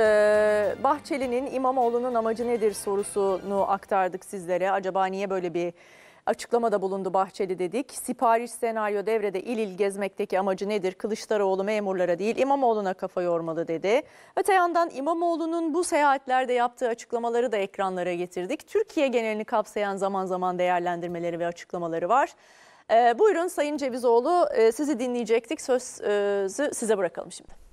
Ee, Bahçeli'nin İmamoğlu'nun amacı nedir sorusunu aktardık sizlere. Acaba niye böyle bir açıklamada bulundu Bahçeli dedik. Sipariş senaryo devrede il il gezmekteki amacı nedir? Kılıçdaroğlu memurlara değil İmamoğlu'na kafa yormalı dedi. Öte yandan İmamoğlu'nun bu seyahatlerde yaptığı açıklamaları da ekranlara getirdik. Türkiye genelini kapsayan zaman zaman değerlendirmeleri ve açıklamaları var. Ee, buyurun Sayın Cevizoğlu e, sizi dinleyecektik. Sözü e, size bırakalım şimdi.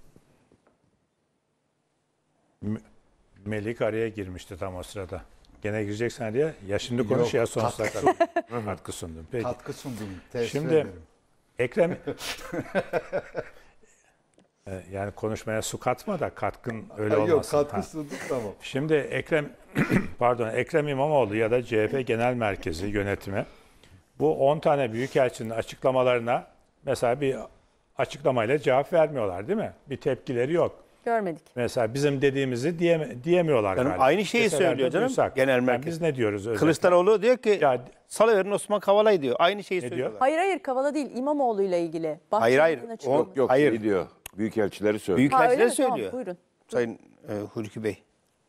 Melik araya girmişti tam o sırada. Gene gireceksen diye ya şimdi konuş Yok, ya sonsuza katkı kadar. sundum. katkı sundum. Peki. Katkı sundum. Şimdi ederim. Ekrem e, yani konuşmaya su katma da katkın öyle olmasın. Yok katkı sundum tamam. Şimdi Ekrem pardon Ekrem İmamoğlu ya da CHP Genel Merkezi yönetimi bu 10 tane büyükelçinin açıklamalarına mesela bir açıklamayla cevap vermiyorlar değil mi? Bir tepkileri yok. Görmedik. Mesela bizim dediğimizi diyeme, diyemiyorlar yani galiba. Aynı şeyi Keselerden söylüyor canım duysak. genel merkez. Yani biz ne diyoruz? Özellikle? Kılıçdaroğlu diyor ki ya, salıverin Osman Kavala'yı diyor. Aynı şeyi ne söylüyorlar. Diyor? Hayır hayır Kavala değil İmamoğlu ile ilgili. Bahçeli hayır hayır. O, yok şey hayır. diyor. Büyükelçileri söylüyor. Büyükelçileri söylüyor. Tamam, buyurun. Sayın e, Hulki Bey.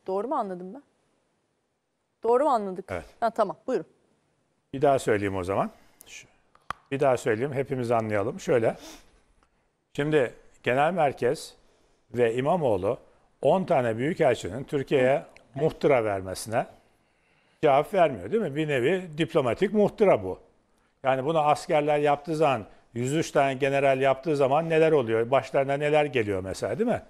Doğru mu anladım ben? Doğru mu anladık? Evet. Ha, tamam buyurun. Bir daha söyleyeyim o zaman. Bir daha söyleyeyim hepimiz anlayalım. Şöyle. Şimdi genel merkez ve İmamoğlu 10 tane büyükelçinin Türkiye'ye muhtıra vermesine cevap vermiyor değil mi? Bir nevi diplomatik muhtıra bu. Yani bunu askerler yaptığı zaman 103 tane general yaptığı zaman neler oluyor? Başlarına neler geliyor mesela değil mi?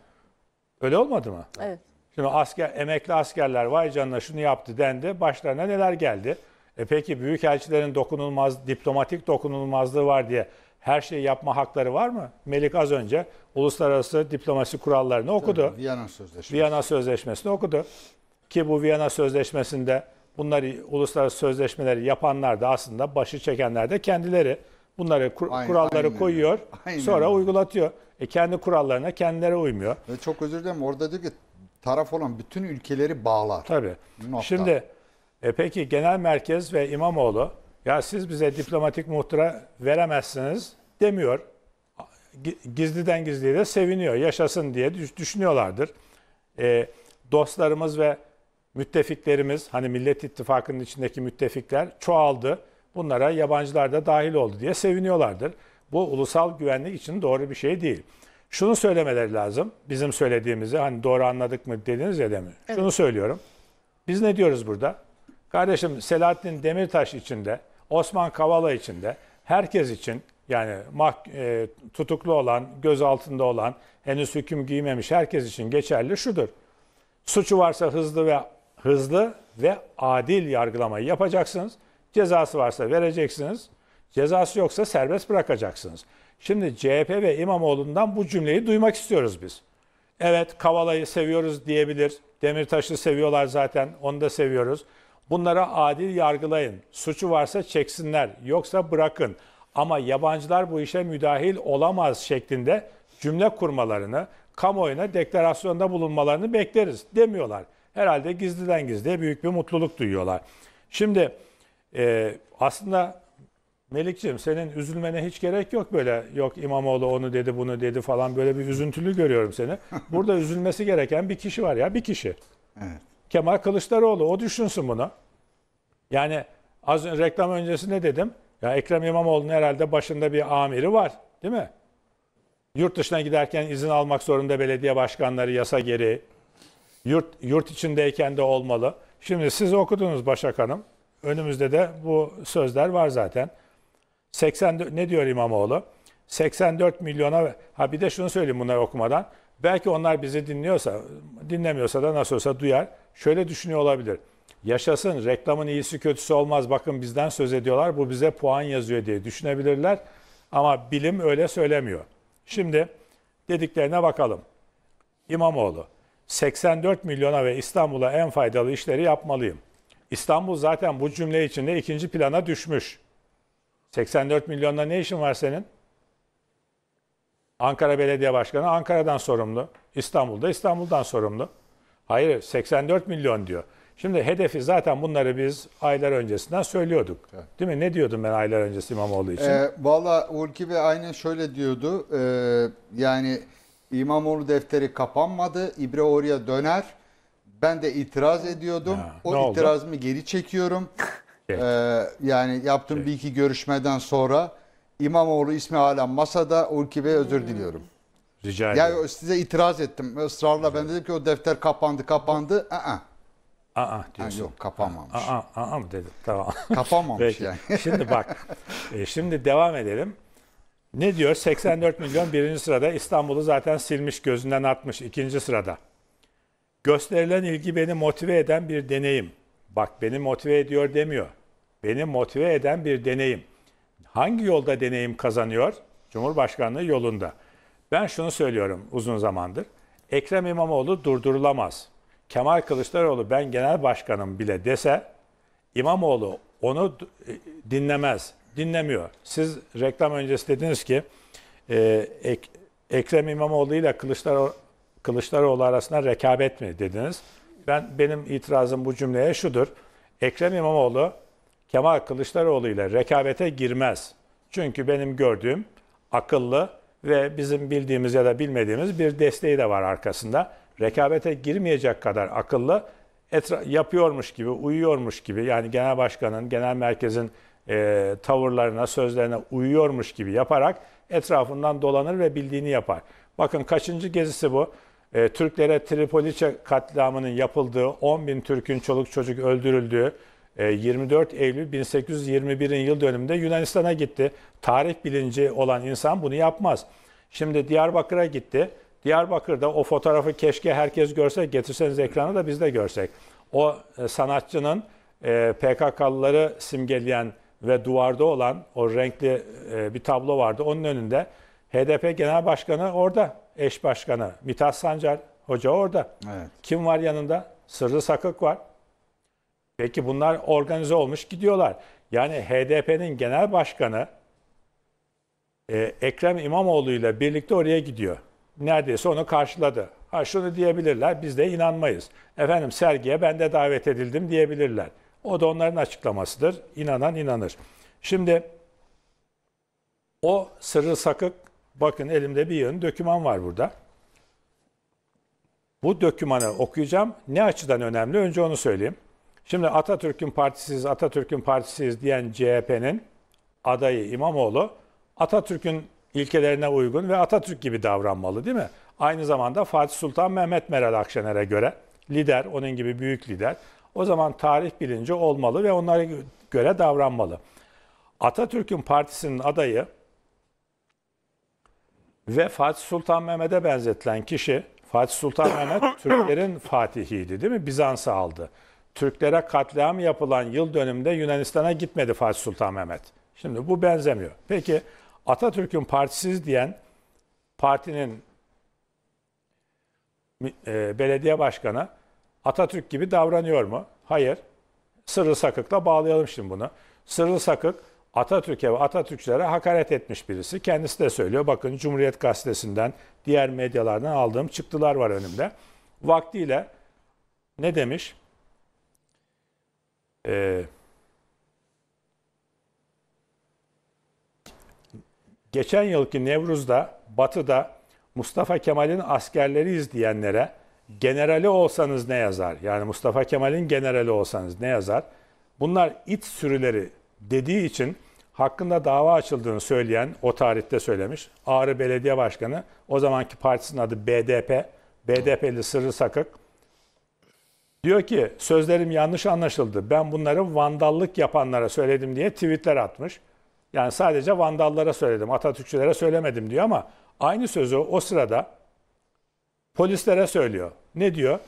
Öyle olmadı mı? Evet. Şimdi asker, emekli askerler vay canına şunu yaptı dendi. Başlarına neler geldi? E peki büyükelçilerin dokunulmaz, diplomatik dokunulmazlığı var diye her şeyi yapma hakları var mı? Melik az önce uluslararası diplomasi kurallarını okudu. Tabii, Viyana Sözleşmesi. Viyana Sözleşmesi'ni okudu. Ki bu Viyana Sözleşmesi'nde bunları uluslararası sözleşmeleri yapanlar da aslında başı çekenler de kendileri. Bunları kur, aynen, kuralları aynen. koyuyor, aynen. sonra aynen. uygulatıyor. E kendi kurallarına kendileri uymuyor. Ve çok özür dilerim orada diyor ki taraf olan bütün ülkeleri bağlar. Tabii. Nokta. Şimdi e peki genel merkez ve İmamoğlu ya siz bize diplomatik muhtıra veremezsiniz demiyor. Gizliden gizliye de seviniyor, yaşasın diye düşünüyorlardır. E, dostlarımız ve müttefiklerimiz, hani Millet İttifakı'nın içindeki müttefikler çoğaldı. Bunlara yabancılar da dahil oldu diye seviniyorlardır. Bu ulusal güvenlik için doğru bir şey değil. Şunu söylemeleri lazım. Bizim söylediğimizi hani doğru anladık mı dediniz ya demin. Evet. Şunu söylüyorum. Biz ne diyoruz burada? Kardeşim Selahattin Demirtaş içinde, Osman Kavala içinde, herkes için yani mah, e, tutuklu olan, göz altında olan, henüz hüküm giymemiş herkes için geçerli şudur. Suçu varsa hızlı ve hızlı ve adil yargılamayı yapacaksınız. Cezası varsa vereceksiniz. Cezası yoksa serbest bırakacaksınız. Şimdi CHP ve İmamoğlu'ndan bu cümleyi duymak istiyoruz biz. Evet Kavala'yı seviyoruz diyebilir. Demirtaş'ı seviyorlar zaten. Onu da seviyoruz. Bunlara adil yargılayın. Suçu varsa çeksinler. Yoksa bırakın ama yabancılar bu işe müdahil olamaz şeklinde cümle kurmalarını, kamuoyuna deklarasyonda bulunmalarını bekleriz demiyorlar. Herhalde gizliden gizliye büyük bir mutluluk duyuyorlar. Şimdi e, aslında Melikciğim senin üzülmene hiç gerek yok böyle. Yok İmamoğlu onu dedi bunu dedi falan böyle bir üzüntülü görüyorum seni. Burada üzülmesi gereken bir kişi var ya bir kişi. Evet. Kemal Kılıçdaroğlu o düşünsün bunu. Yani az reklam öncesinde dedim? Ya Ekrem İmamoğlu'nun herhalde başında bir amiri var değil mi? Yurt dışına giderken izin almak zorunda belediye başkanları yasa geri Yurt, yurt içindeyken de olmalı. Şimdi siz okudunuz Başak Hanım. Önümüzde de bu sözler var zaten. 84 ne diyor İmamoğlu? 84 milyona ha bir de şunu söyleyeyim bunları okumadan. Belki onlar bizi dinliyorsa, dinlemiyorsa da nasıl olsa duyar. Şöyle düşünüyor olabilir yaşasın reklamın iyisi kötüsü olmaz bakın bizden söz ediyorlar bu bize puan yazıyor diye düşünebilirler. Ama bilim öyle söylemiyor. Şimdi dediklerine bakalım. İmamoğlu 84 milyona ve İstanbul'a en faydalı işleri yapmalıyım. İstanbul zaten bu cümle içinde ikinci plana düşmüş. 84 milyonda ne işin var senin? Ankara Belediye Başkanı Ankara'dan sorumlu. İstanbul'da İstanbul'dan sorumlu. Hayır 84 milyon diyor. Şimdi hedefi zaten bunları biz aylar öncesinden söylüyorduk. Evet. Değil mi? Ne diyordum ben aylar öncesi İmamoğlu için? Ee, Valla Hulki Bey aynen şöyle diyordu. E, yani İmamoğlu defteri kapanmadı. İbre oraya döner. Ben de itiraz ediyordum. Ya, o itirazımı oldu? geri çekiyorum. Evet. Ee, yani yaptığım evet. bir iki görüşmeden sonra İmamoğlu ismi hala masada. Ulki Bey özür diliyorum. Rica ederim. Ya size itiraz ettim. Israrla Rica ben dedim ki o defter kapandı kapandı. Hı -hı. Aa diyorsun. Ha, yok kapamamış. Aa, aa, aa mı dedim tamam. Kapamamış yani. şimdi bak e, şimdi devam edelim. Ne diyor? 84 milyon birinci sırada İstanbul'u zaten silmiş gözünden atmış ikinci sırada. Gösterilen ilgi beni motive eden bir deneyim. Bak beni motive ediyor demiyor. Beni motive eden bir deneyim. Hangi yolda deneyim kazanıyor? Cumhurbaşkanlığı yolunda. Ben şunu söylüyorum uzun zamandır. Ekrem İmamoğlu durdurulamaz. Kemal Kılıçdaroğlu ben genel başkanım bile dese İmamoğlu onu e, dinlemez. Dinlemiyor. Siz reklam öncesi dediniz ki e, Ek, Ekrem İmamoğlu ile Kılıçdaroğlu, Kılıçdaroğlu arasında rekabet mi dediniz. Ben benim itirazım bu cümleye şudur. Ekrem İmamoğlu Kemal Kılıçdaroğlu ile rekabete girmez. Çünkü benim gördüğüm akıllı ve bizim bildiğimiz ya da bilmediğimiz bir desteği de var arkasında rekabete girmeyecek kadar akıllı etra- yapıyormuş gibi, uyuyormuş gibi yani genel başkanın, genel merkezin e, tavırlarına, sözlerine uyuyormuş gibi yaparak etrafından dolanır ve bildiğini yapar. Bakın kaçıncı gezisi bu? E, Türklere Tripoliçe katliamının yapıldığı, 10 bin Türk'ün çoluk çocuk öldürüldüğü, 24 e, Eylül 1821'in yıl dönümünde Yunanistan'a gitti. Tarih bilinci olan insan bunu yapmaz. Şimdi Diyarbakır'a gitti. Diyarbakır'da o fotoğrafı keşke herkes görse, getirseniz ekranı da biz de görsek. O e, sanatçının e, PKK'lıları simgeleyen ve duvarda olan o renkli e, bir tablo vardı. Onun önünde HDP Genel Başkanı orada, eş başkanı Mithat Sancar Hoca orada. Evet. Kim var yanında? Sırrı Sakık var. Peki bunlar organize olmuş gidiyorlar. Yani HDP'nin genel başkanı Ekrem İmamoğlu ile birlikte oraya gidiyor neredeyse onu karşıladı. Ha şunu diyebilirler, biz de inanmayız. Efendim sergiye ben de davet edildim diyebilirler. O da onların açıklamasıdır. İnanan inanır. Şimdi o sırrı sakık, bakın elimde bir yığın döküman var burada. Bu dökümanı okuyacağım. Ne açıdan önemli? Önce onu söyleyeyim. Şimdi Atatürk'ün partisiz, Atatürk'ün partisiz diyen CHP'nin adayı İmamoğlu, Atatürk'ün ilkelerine uygun ve Atatürk gibi davranmalı değil mi? Aynı zamanda Fatih Sultan Mehmet Meral Akşener'e göre lider, onun gibi büyük lider. O zaman tarih bilinci olmalı ve onlara göre davranmalı. Atatürk'ün partisinin adayı ve Fatih Sultan Mehmet'e benzetilen kişi, Fatih Sultan Mehmet Türklerin fatihiydi değil mi? Bizans'ı aldı. Türklere katliam yapılan yıl dönümünde Yunanistan'a gitmedi Fatih Sultan Mehmet. Şimdi bu benzemiyor. Peki Atatürk'ün partisiz diyen partinin e, belediye başkanı Atatürk gibi davranıyor mu? Hayır. Sırrı Sakık'la bağlayalım şimdi bunu. Sırrı Sakık Atatürk'e ve Atatürkçilere hakaret etmiş birisi. Kendisi de söylüyor. Bakın Cumhuriyet Gazetesi'nden, diğer medyalardan aldığım çıktılar var önümde. Vaktiyle ne demiş? Eee Geçen yılki Nevruz'da Batı'da Mustafa Kemal'in askerleri izleyenlere generali olsanız ne yazar? Yani Mustafa Kemal'in generali olsanız ne yazar? Bunlar it sürüleri dediği için hakkında dava açıldığını söyleyen, o tarihte söylemiş, Ağrı Belediye Başkanı, o zamanki partisinin adı BDP, BDP'li Sırrı Sakık, diyor ki sözlerim yanlış anlaşıldı, ben bunları vandallık yapanlara söyledim diye tweetler atmış. Yani sadece Vandallara söyledim, Atatürkçülere söylemedim diyor ama aynı sözü o sırada polislere söylüyor. Ne diyor?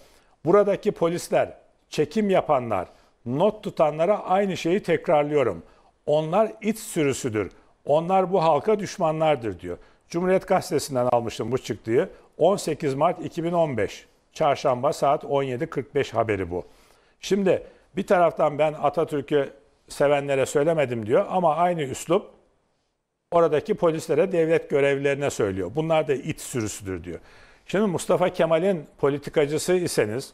Buradaki polisler, çekim yapanlar, not tutanlara aynı şeyi tekrarlıyorum. Onlar iç sürüsüdür. Onlar bu halka düşmanlardır diyor. Cumhuriyet Gazetesi'nden almıştım bu çıktığı. 18 Mart 2015 Çarşamba saat 17.45 haberi bu. Şimdi bir taraftan ben Atatürk'ü sevenlere söylemedim diyor ama aynı üslup oradaki polislere, devlet görevlilerine söylüyor. Bunlar da it sürüsüdür diyor. Şimdi Mustafa Kemal'in politikacısı iseniz,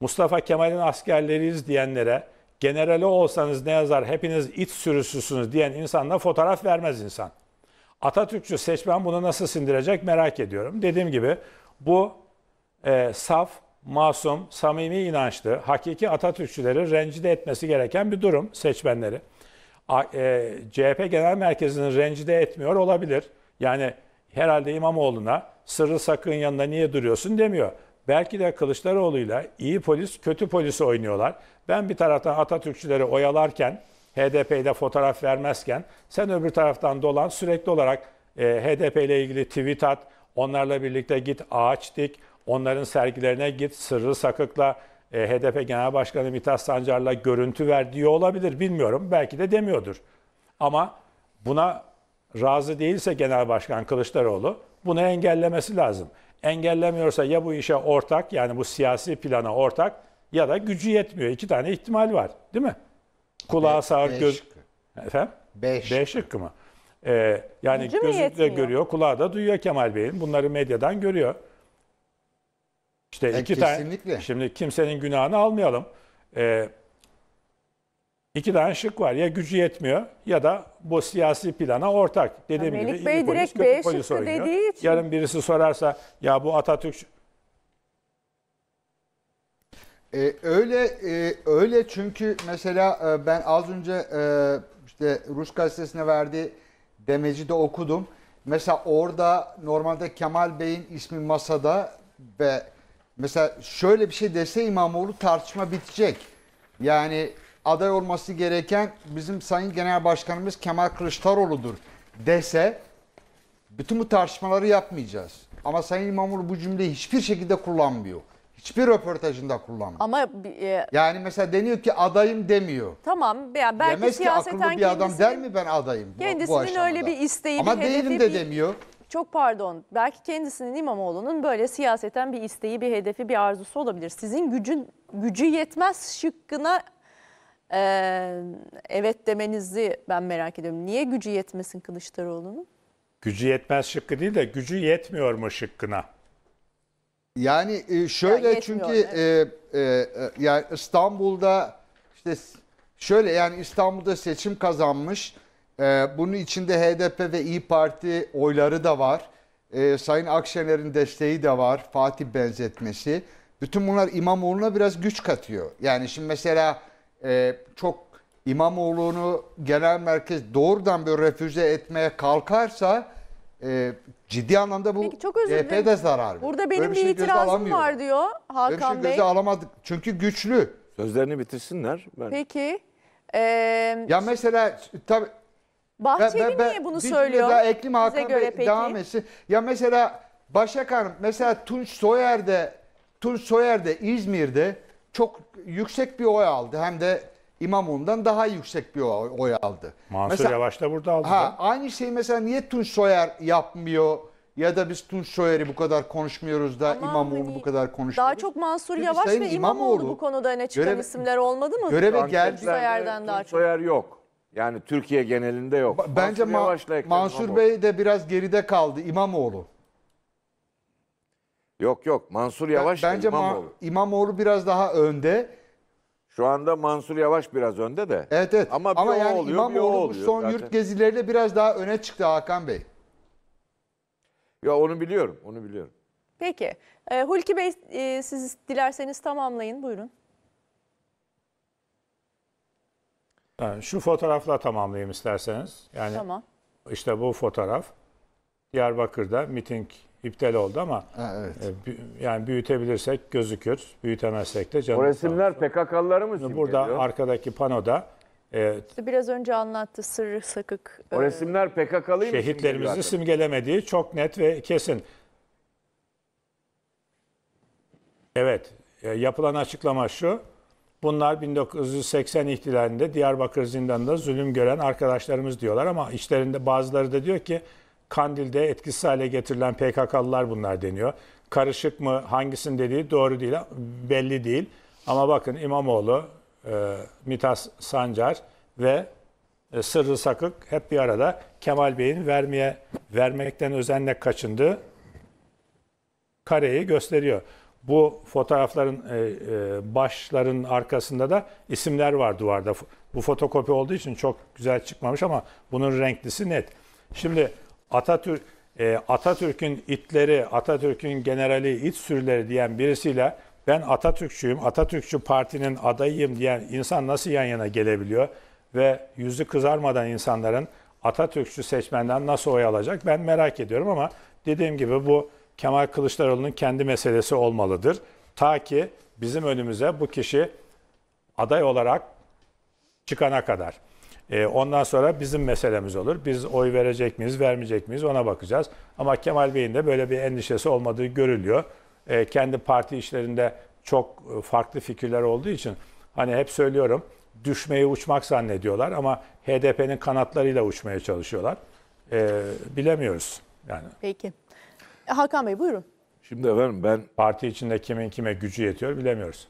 Mustafa Kemal'in askerleriyiz diyenlere, generali olsanız ne yazar hepiniz it sürüsüsünüz diyen insanla fotoğraf vermez insan. Atatürkçü seçmen bunu nasıl sindirecek merak ediyorum. Dediğim gibi bu e, saf masum, samimi inançlı, hakiki Atatürkçüleri rencide etmesi gereken bir durum seçmenleri. E, CHP Genel Merkezi'nin rencide etmiyor olabilir. Yani herhalde İmamoğlu'na sırrı sakın yanında niye duruyorsun demiyor. Belki de Kılıçdaroğlu'yla iyi polis, kötü polisi oynuyorlar. Ben bir taraftan Atatürkçüleri oyalarken, HDP'de fotoğraf vermezken, sen öbür taraftan dolan sürekli olarak e, HDP ile ilgili tweet at, onlarla birlikte git ağaç dik, Onların sergilerine git, Sırrı Sakık'la, e, HDP Genel Başkanı Mithat Sancar'la görüntü ver diyor olabilir. Bilmiyorum. Belki de demiyordur. Ama buna razı değilse Genel Başkan Kılıçdaroğlu bunu engellemesi lazım. Engellemiyorsa ya bu işe ortak yani bu siyasi plana ortak ya da gücü yetmiyor. İki tane ihtimal var değil mi? Kulağa Be- sağır göz... Şıkkı. Efendim? Beş. Beş şıkkı mı? Ee, yani gözü de görüyor, kulağı da duyuyor Kemal Bey'in. Bunları medyadan görüyor. İşte E, iki kesinlikle. tane. Şimdi kimsenin günahını almayalım. Ee, iki tane şık var. Ya gücü yetmiyor ya da bu siyasi plana ortak. Dediğim Melik gibi Bey polis direkt B kötü polis oynuyor. dediği için. Yarın birisi sorarsa ya bu Atatürk E, öyle e, öyle çünkü mesela e, ben az önce e, işte Rus gazetesine verdiği demeci de okudum. Mesela orada normalde Kemal Bey'in ismi masada ve Mesela şöyle bir şey dese İmamoğlu tartışma bitecek. Yani aday olması gereken bizim Sayın Genel Başkanımız Kemal Kılıçdaroğlu'dur dese bütün bu tartışmaları yapmayacağız. Ama Sayın İmamoğlu bu cümleyi hiçbir şekilde kullanmıyor. Hiçbir röportajında kullanmıyor. Ama e, yani mesela deniyor ki adayım demiyor. Tamam yani belki Demez ki siyaseten akıllı bir adam der mi ben adayım bu, Kendisinin bu aşamada. öyle bir isteği Ama bir hedefi, değilim de bir, demiyor. Çok pardon belki kendisinin İmamoğlu'nun böyle siyaseten bir isteği, bir hedefi, bir arzusu olabilir. Sizin gücün gücü yetmez şıkkına e, evet demenizi ben merak ediyorum. Niye gücü yetmesin Kılıçdaroğlu'nun? Gücü yetmez şıkkı değil de gücü yetmiyor mu şıkkına? Yani e, şöyle yani çünkü evet. E, e, e, yani İstanbul'da işte şöyle yani İstanbul'da seçim kazanmış ee, bunun içinde HDP ve İyi Parti oyları da var. Ee, Sayın Akşener'in desteği de var. Fatih benzetmesi. Bütün bunlar İmamoğlu'na biraz güç katıyor. Yani şimdi mesela e, çok İmamoğlu'nu genel merkez doğrudan bir refüze etmeye kalkarsa e, ciddi anlamda bu Peki, e de zarar verir. Burada benim Böyle bir, şey itirazım var diyor Hakan Böyle bir şey Bey. alamadık. Çünkü güçlü. Sözlerini bitirsinler. Ben... Peki. Ee, Ya mesela tabii Bahçeli be, be, niye bunu söylüyor? Daha Eklim Hakan Bey peki. devam etsin. Ya mesela Başak Hanım mesela Tunç Soyer'de Tunç Soyer'de İzmir'de çok yüksek bir oy aldı. Hem de İmamoğlu'ndan daha yüksek bir oy, oy aldı. Mansur mesela, Yavaş da burada aldı. Ha, ben. aynı şeyi mesela niye Tunç Soyer yapmıyor? ya da biz Tunç Soyer'i bu kadar konuşmuyoruz da Ama İmamoğlu hani, bu kadar konuşmuyoruz. Daha çok Mansur Çünkü Yavaş Sayın ve İmamoğlu, İmamoğlu bu konuda öne çıkan göreve, isimler olmadı mı? Göreve geldi. Soyer'den daha çok. Soyer yok. Yani Türkiye genelinde yok. Ba- Bence Mansur, Ma- Mansur Bey de biraz geride kaldı İmamoğlu. Yok yok Mansur Yavaş Bence Ma- İmamoğlu. biraz daha önde. Şu anda Mansur Yavaş biraz önde de. Evet evet. Ama, Ama, yani oluyor, İmamoğlu bu oluyor son zaten. yurt gezileriyle biraz daha öne çıktı Hakan Bey. Ya onu biliyorum, onu biliyorum. Peki. Ee, Hulki Bey e, siz dilerseniz tamamlayın. Buyurun. şu fotoğrafla tamamlayayım isterseniz. Yani Tamam. işte bu fotoğraf Diyarbakır'da miting iptal oldu ama Ha, evet. e, yani büyütebilirsek gözükür, büyütemezsek de canım. O resimler PKK'lıları mı simgeliyor? Burada arkadaki panoda e, biraz önce anlattı sırrı sakık. e, resimler PKK'lı mı simgeliyor? şehitlerimizi simgelemediği çok net ve kesin. Evet, e, yapılan açıklama şu. Bunlar 1980 ihtilalinde Diyarbakır zindanında zulüm gören arkadaşlarımız diyorlar ama işlerinde bazıları da diyor ki Kandil'de etkisiz hale getirilen PKK'lılar bunlar deniyor. Karışık mı hangisinin dediği doğru değil belli değil. Ama bakın İmamoğlu, e, Mitas Sancar ve e, Sırrı Sakık hep bir arada Kemal Bey'in vermeye vermekten özenle kaçındığı kareyi gösteriyor. Bu fotoğrafların e, e, başların arkasında da isimler var duvarda. Bu fotokopi olduğu için çok güzel çıkmamış ama bunun renklisi net. Şimdi Atatürk e, Atatürk'ün itleri, Atatürk'ün generali, it sürüleri diyen birisiyle ben Atatürkçüyüm, Atatürkçü partinin adayıyım diyen insan nasıl yan yana gelebiliyor? Ve yüzü kızarmadan insanların Atatürkçü seçmenden nasıl oy alacak ben merak ediyorum ama dediğim gibi bu Kemal Kılıçdaroğlu'nun kendi meselesi olmalıdır. Ta ki bizim önümüze bu kişi aday olarak çıkana kadar. E, ondan sonra bizim meselemiz olur. Biz oy verecek miyiz, vermeyecek miyiz ona bakacağız. Ama Kemal Bey'in de böyle bir endişesi olmadığı görülüyor. E, kendi parti işlerinde çok farklı fikirler olduğu için hani hep söylüyorum düşmeyi uçmak zannediyorlar ama HDP'nin kanatlarıyla uçmaya çalışıyorlar. E, bilemiyoruz yani. Peki. Hakan Bey buyurun. Şimdi efendim ben... Parti içinde kimin kime gücü yetiyor bilemiyoruz.